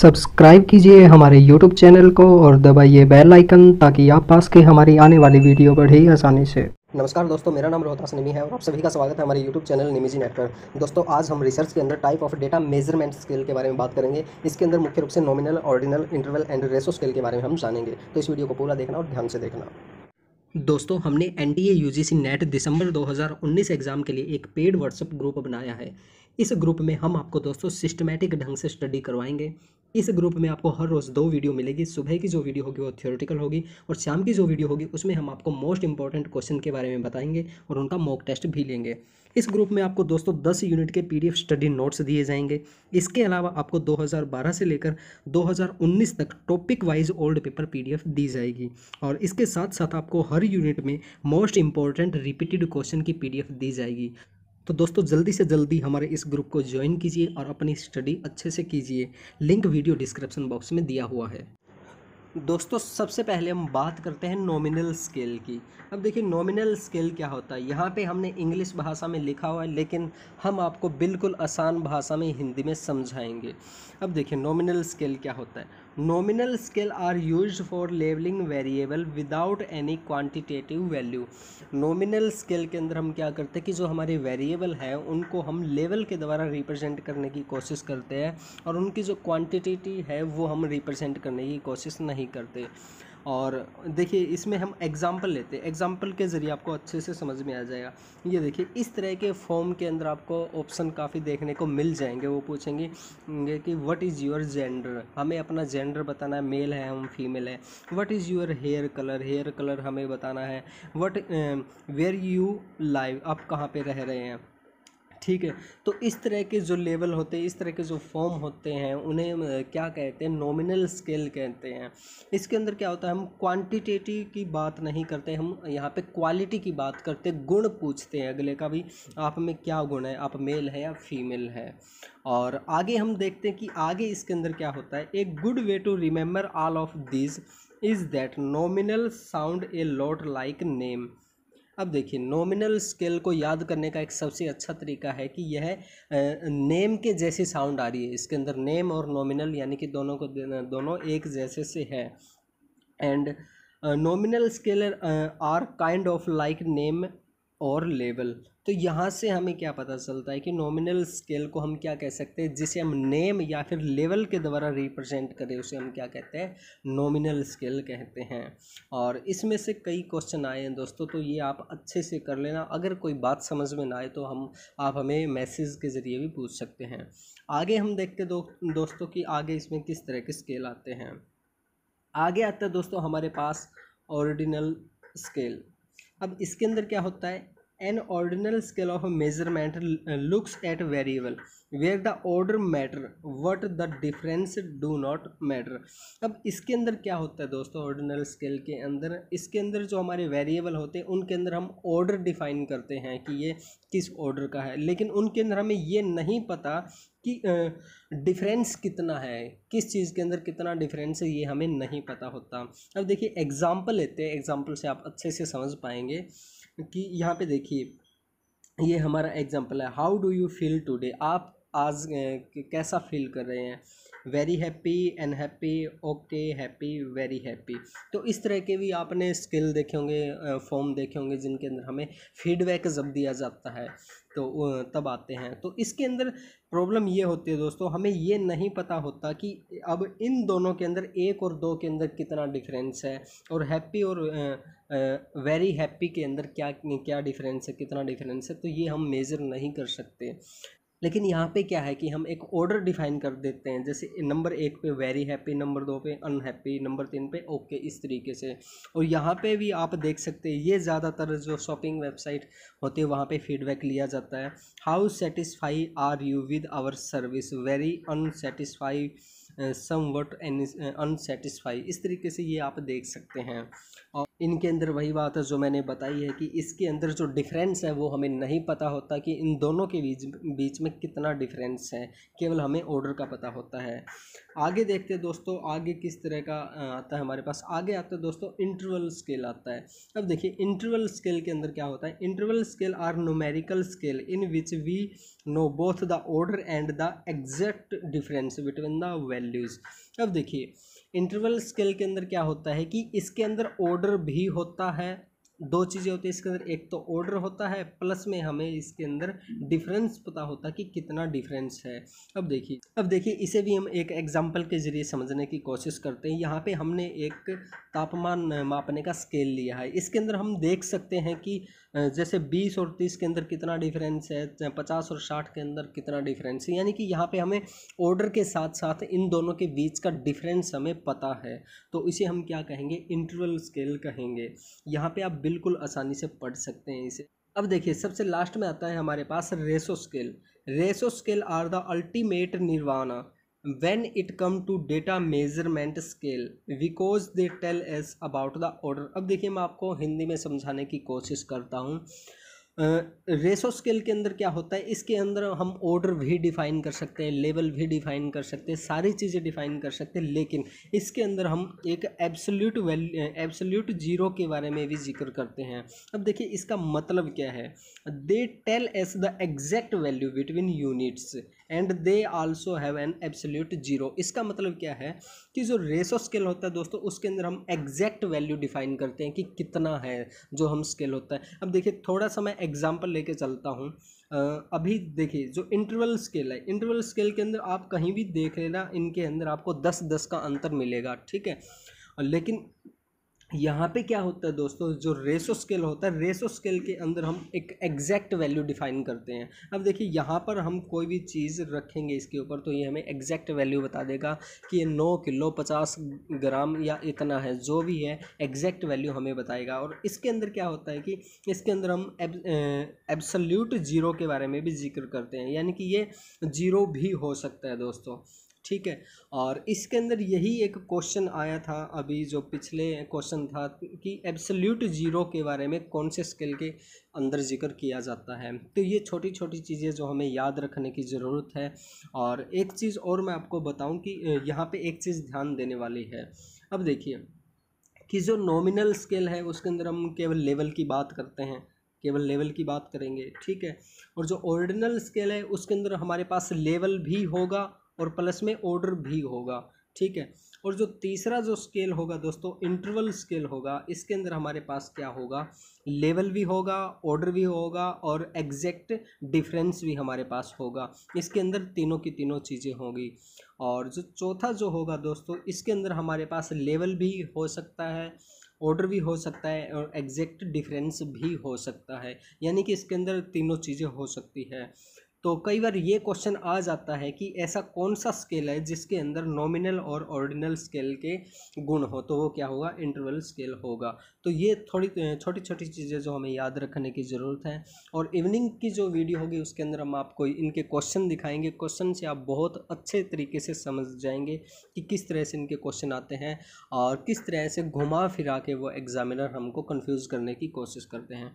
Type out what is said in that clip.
subscribe कीजिए हमारे YouTube channel को और दबाइए बेल आइकन ताकि आप पास के हमारी आने वाली वीडियो बढ़े ही आसानी से नमस्कार दोस्तों मेरा नाम रोहतास निमी है और आप सभी का स्वागत है हमारे यूट्यूब चैनल निमीजी नेटवर्क दोस्तों आज हम रिसर्च के अंदर type of data measurement scale के बारे में बात करेंगे इसके अंदर मुख्य रूप से nominal ordinal interval and ratio scale के बारे में हम जानेंगे तो इस वीडियो को पूरा देखना और ध्यान से देखना दोस्तों हमने एन डी नेट दिसंबर उन्नीस एग्ज़ाम के लिए एक पेड व्हाट्सअप ग्रुप बनाया है इस ग्रुप में हम आपको दोस्तों सिस्टमेटिक ढंग से स्टडी करवाएंगे इस ग्रुप में आपको हर रोज़ दो वीडियो मिलेगी सुबह की जो वीडियो होगी वो थियोरटिकल होगी और शाम की जो वीडियो होगी उसमें हम आपको मोस्ट इंपॉर्टेंट क्वेश्चन के बारे में बताएंगे और उनका मॉक टेस्ट भी लेंगे इस ग्रुप में आपको दोस्तों दस यूनिट के पी स्टडी नोट्स दिए जाएंगे इसके अलावा आपको दो से लेकर दो तक टॉपिक वाइज ओल्ड पेपर पी दी जाएगी और इसके साथ साथ आपको हर यूनिट में मोस्ट इंपॉर्टेंट रिपीटेड क्वेश्चन की पीडीएफ दी जाएगी तो दोस्तों जल्दी से जल्दी हमारे इस ग्रुप को ज्वाइन कीजिए और अपनी स्टडी अच्छे से कीजिए लिंक वीडियो डिस्क्रिप्शन बॉक्स में दिया हुआ है दोस्तों सबसे पहले हम बात करते हैं नॉमिनल स्केल की अब देखिए नॉमिनल स्केल क्या होता है यहाँ पे हमने इंग्लिश भाषा में लिखा हुआ है लेकिन हम आपको बिल्कुल आसान भाषा में हिंदी में समझाएंगे अब देखिए नॉमिनल स्केल क्या होता है nominal scale are used for labeling variable without any quantitative value nominal scale के अंदर हम क्या करते हैं कि जो हमारे वेरिएबल हैं उनको हम लेवल के द्वारा रिप्रेजेंट करने की कोशिश करते हैं और उनकी जो क्वांटिटी है वो हम रिप्रेजेंट करने की कोशिश नहीं करते और देखिए इसमें हम एग्ज़ाम्पल लेते हैं एग्ज़ाम्पल के ज़रिए आपको अच्छे से समझ में आ जाएगा ये देखिए इस तरह के फॉर्म के अंदर आपको ऑप्शन काफ़ी देखने को मिल जाएंगे वो पूछेंगे कि व्हाट इज़ योर जेंडर हमें अपना जेंडर बताना है मेल है हम फीमेल है what is your hair colour hair colour हमें बताना है वट वेयर यू लाइव आप कहाँ पर रह रहे हैं ठीक है तो इस तरह के जो लेवल होते हैं इस तरह के जो फॉर्म होते हैं उन्हें क्या कहते हैं नॉमिनल स्केल कहते हैं इसके अंदर क्या होता है हम क्वांटिटेटिव की बात नहीं करते हम यहाँ पे क्वालिटी की बात करते गुण पूछते हैं अगले का भी आप में क्या गुण है आप मेल है या फीमेल है और आगे हम देखते हैं कि आगे इसके अंदर क्या होता है एक good way to remember all of this is that nominal sound a lot like name अब देखिए नॉमिनल स्केल को याद करने का एक सबसे अच्छा तरीका है कि यह नेम के जैसे साउंड आ रही है इसके अंदर नेम और नॉमिनल यानी कि दोनों को दोनों एक जैसे से है and nominal scale are kind of like name और लेवल तो यहाँ से हमें क्या पता चलता है कि नॉमिनल स्केल को हम क्या कह सकते हैं जिसे हम नेम या फिर लेवल के द्वारा रिप्रेजेंट करें उसे हम क्या कहते हैं नॉमिनल स्केल कहते हैं और इसमें से कई क्वेश्चन आए हैं दोस्तों तो ये आप अच्छे से कर लेना अगर कोई बात समझ में ना आए तो हम आप हमें मैसेज के ज़रिए भी पूछ सकते हैं आगे हम देखते दो, दोस्तों कि आगे इसमें किस तरह के स्केल आते हैं आगे आता है दोस्तों हमारे पास ऑर्डिनल स्केल अब इसके अंदर क्या होता है an ordinal scale of measurement looks at variable where the order matter but the difference do not matter अब इसके अंदर क्या होता है दोस्तों ऑर्डिनल स्केल के अंदर इसके अंदर जो हमारे वेरिएबल होते हैं उनके अंदर हम ऑर्डर डिफाइन करते हैं कि ये किस ऑर्डर का है लेकिन उनके अंदर हमें ये नहीं पता कि डिफरेंस कितना है किस चीज़ के अंदर कितना डिफरेंस है ये हमें नहीं पता होता अब देखिए एग्ज़ाम्पल लेते हैं एग्ज़ाम्पल से आप अच्छे से समझ पाएंगे कि यहाँ पे देखिए ये हमारा एग्जांपल है how do you feel today आप आज कैसा फील कर रहे हैं very happy unhappy okay happy very happy तो इस तरह के भी आपने स्किल देखे होंगे फॉर्म देखे होंगे जिनके अंदर हमें फीडबैक जब दिया जाता है तो तब आते हैं तो इसके अंदर प्रॉब्लम ये होती है दोस्तों हमें ये नहीं पता होता कि अब इन दोनों के अंदर एक और दो के अंदर कितना डिफरेंस है और हैप्पी और वेरी हैप्पी के अंदर क्या क्या डिफरेंस है कितना डिफरेंस है तो ये हम मेज़र नहीं कर सकते लेकिन यहाँ पे क्या है कि हम एक ऑर्डर डिफाइन कर देते हैं जैसे नंबर एक पे वेरी हैप्पी नंबर दो पे अनहैप्पी नंबर तीन पे ओके इस तरीके से और यहाँ पे भी आप देख सकते हैं ये ज़्यादातर जो शॉपिंग वेबसाइट होती है वहाँ पे फीडबैक लिया जाता है how satisfy are you with our service very unsatisfy somewhat unsatisfy इस तरीके से ये आप देख सकते हैं और इनके अंदर वही बात है जो मैंने बताई है कि इसके अंदर जो डिफरेंस है वो हमें नहीं पता होता कि इन दोनों के बीच बीच में कितना डिफरेंस है केवल हमें ऑर्डर का पता होता है आगे देखते हैं दोस्तों आगे किस तरह का आता है हमारे पास आगे आता है दोस्तों इंटरवल स्केल आता है अब देखिए इंटरवल स्केल के अंदर क्या होता है interval scale are numerical scale in which we know both the order and the exact difference between the values अब देखिए इंटरवल स्केल के अंदर क्या होता है कि इसके अंदर ऑर्डर भी होता है दो चीज़ें होती है इसके अंदर एक तो ऑर्डर होता है प्लस में हमें इसके अंदर डिफरेंस पता होता है कि कितना डिफरेंस है अब देखिए अब देखिए इसे भी हम एक एग्जांपल के ज़रिए समझने की कोशिश करते हैं यहाँ पे हमने एक तापमान मापने का स्केल लिया है इसके अंदर हम देख सकते हैं कि जैसे बीस और तीस के अंदर कितना डिफरेंस है पचास और साठ के अंदर कितना डिफरेंस है यानी कि यहाँ पे हमें ऑर्डर के साथ साथ इन दोनों के बीच का डिफरेंस हमें पता है तो इसे हम क्या कहेंगे इंटरवल स्केल कहेंगे यहाँ पे आप बिल्कुल आसानी से पढ़ सकते हैं इसे अब देखिए सबसे लास्ट में आता है हमारे पास ratio scale ratio scale are the ultimate nirvana when it come to data measurement scale because they tell us about the order अब देखिए मैं आपको हिंदी में समझाने की कोशिश करता हूँ रेसो स्केल के अंदर क्या होता है इसके अंदर हम ऑर्डर भी डिफाइन कर सकते हैं लेवल भी डिफाइन कर सकते हैं सारी चीज़ें डिफाइन कर सकते हैं लेकिन इसके अंदर हम एक एब्सोल्यूट वैल्यू एब्सोल्यूट जीरो के बारे में भी जिक्र करते हैं अब देखिए इसका मतलब क्या है they tell us the exact value between units and they also have an absolute zero इसका मतलब क्या है कि जो रेसो स्केल होता है दोस्तों उसके अंदर हम एग्जैक्ट वैल्यू डिफाइन करते हैं कि कितना है जो हम स्केल होता है अब देखिए थोड़ा सा मैं एग्जाम्पल लेके चलता हूँ अभी देखिए जो इंटरवल स्केल है इंटरवल स्केल के अंदर आप कहीं भी देख लेना इनके अंदर आपको दस दस का अंतर मिलेगा ठीक है लेकिन यहाँ पे क्या होता है दोस्तों जो रेसो स्केल होता है रेसो स्केल के अंदर हम एक एग्जैक्ट वैल्यू डिफाइन करते हैं अब देखिए यहाँ पर हम कोई भी चीज़ रखेंगे इसके ऊपर तो ये हमें एग्जैक्ट वैल्यू बता देगा कि ये नौ किलो पचास ग्राम या इतना है जो भी है एग्जैक्ट वैल्यू हमें बताएगा और इसके अंदर क्या होता है कि इसके अंदर हम एब्सल्यूट ज़ीरो के बारे में भी जिक्र करते हैं यानी कि ये ज़ीरो भी हो सकता है दोस्तों ठीक है और इसके अंदर यही एक क्वेश्चन आया था अभी जो पिछले क्वेश्चन था कि एब्सोल्यूट जीरो के बारे में कौन से स्केल के अंदर जिक्र किया जाता है तो ये छोटी छोटी चीज़ें जो हमें याद रखने की ज़रूरत है और एक चीज़ और मैं आपको बताऊं कि यहाँ पे एक चीज़ ध्यान देने वाली है अब देखिए कि जो नॉमिनल स्केल है उसके अंदर हम केवल लेवल की बात करते हैं केवल लेवल की बात करेंगे ठीक है और जो ऑर्डिनल स्केल है उसके अंदर हमारे पास लेवल भी होगा और प्लस में ऑर्डर भी होगा ठीक है और जो तीसरा जो स्केल होगा दोस्तों इंटरवल स्केल होगा इसके अंदर हमारे पास क्या होगा लेवल भी होगा ऑर्डर भी होगा और एग्जैक्ट डिफरेंस भी हमारे पास होगा इसके अंदर तीनों की तीनों चीज़ें होंगी और जो चौथा जो होगा दोस्तों इसके अंदर हमारे पास लेवल भी हो सकता है ऑर्डर भी हो सकता है और एग्जैक्ट डिफरेंस भी हो सकता है यानी कि इसके अंदर तीनों चीज़ें हो सकती है तो कई बार ये क्वेश्चन आ जाता है कि ऐसा कौन सा स्केल है जिसके अंदर नॉमिनल और ऑर्डिनल स्केल के गुण हो तो वो क्या होगा इंटरवल स्केल होगा तो ये थोड़ी छोटी छोटी चीज़ें जो हमें याद रखने की ज़रूरत है और इवनिंग की जो वीडियो होगी उसके अंदर हम आपको इनके क्वेश्चन दिखाएंगे क्वेश्चन से आप बहुत अच्छे तरीके से समझ जाएंगे कि किस तरह से इनके क्वेश्चन आते हैं और किस तरह से घुमा फिरा के वो एग्ज़ामिनर हमको कन्फ्यूज़ करने की कोशिश करते हैं